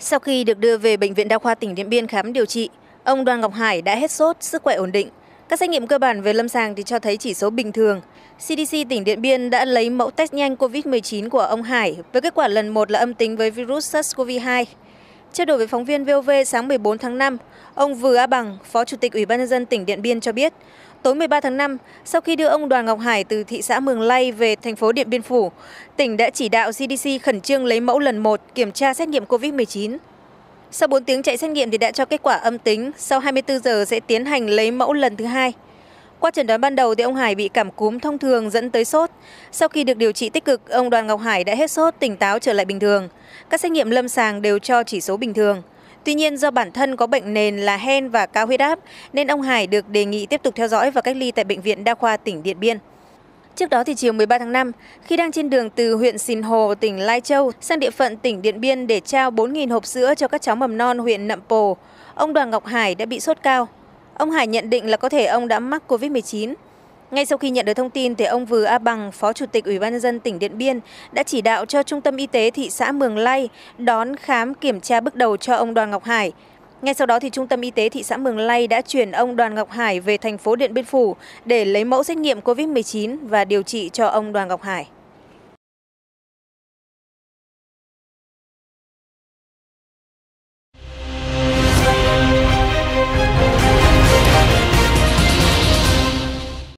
Sau khi được đưa về Bệnh viện Đa khoa tỉnh Điện Biên khám điều trị, ông Đoàn Ngọc Hải đã hết sốt, sức khỏe ổn định. Các xét nghiệm cơ bản về lâm sàng thì cho thấy chỉ số bình thường. CDC tỉnh Điện Biên đã lấy mẫu test nhanh COVID-19 của ông Hải với kết quả lần một là âm tính với virus SARS-CoV-2. Trao đổi với phóng viên VOV sáng 14 tháng 5, ông Vừa A Bằng, Phó Chủ tịch Ủy ban nhân dân tỉnh Điện Biên cho biết, Tối 13 tháng 5, sau khi đưa ông Đoàn Ngọc Hải từ thị xã Mường Lay về thành phố Điện Biên Phủ, tỉnh đã chỉ đạo CDC khẩn trương lấy mẫu lần một kiểm tra xét nghiệm COVID-19. Sau 4 tiếng chạy xét nghiệm thì đã cho kết quả âm tính, sau 24 giờ sẽ tiến hành lấy mẫu lần thứ hai. Qua chẩn đoán ban đầu thì ông Hải bị cảm cúm thông thường dẫn tới sốt. Sau khi được điều trị tích cực, ông Đoàn Ngọc Hải đã hết sốt, tỉnh táo trở lại bình thường. Các xét nghiệm lâm sàng đều cho chỉ số bình thường. Tuy nhiên do bản thân có bệnh nền là hen và cao huyết áp nên ông Hải được đề nghị tiếp tục theo dõi và cách ly tại bệnh viện đa khoa tỉnh Điện Biên. Trước đó thì chiều 13 tháng 5, khi đang trên đường từ huyện Sìn Hồ, tỉnh Lai Châu sang địa phận tỉnh Điện Biên để trao 4.000 hộp sữa cho các cháu mầm non huyện Nậm Pồ, ông Đoàn Ngọc Hải đã bị sốt cao. Ông Hải nhận định là có thể ông đã mắc COVID-19. Ngay sau khi nhận được thông tin thì ông Vừa A Bằng, Phó Chủ tịch Ủy ban nhân dân tỉnh Điện Biên đã chỉ đạo cho Trung tâm Y tế thị xã Mường Lai đón khám kiểm tra bước đầu cho ông Đoàn Ngọc Hải. Ngay sau đó thì Trung tâm Y tế thị xã Mường Lai đã chuyển ông Đoàn Ngọc Hải về thành phố Điện Biên Phủ để lấy mẫu xét nghiệm COVID-19 và điều trị cho ông Đoàn Ngọc Hải.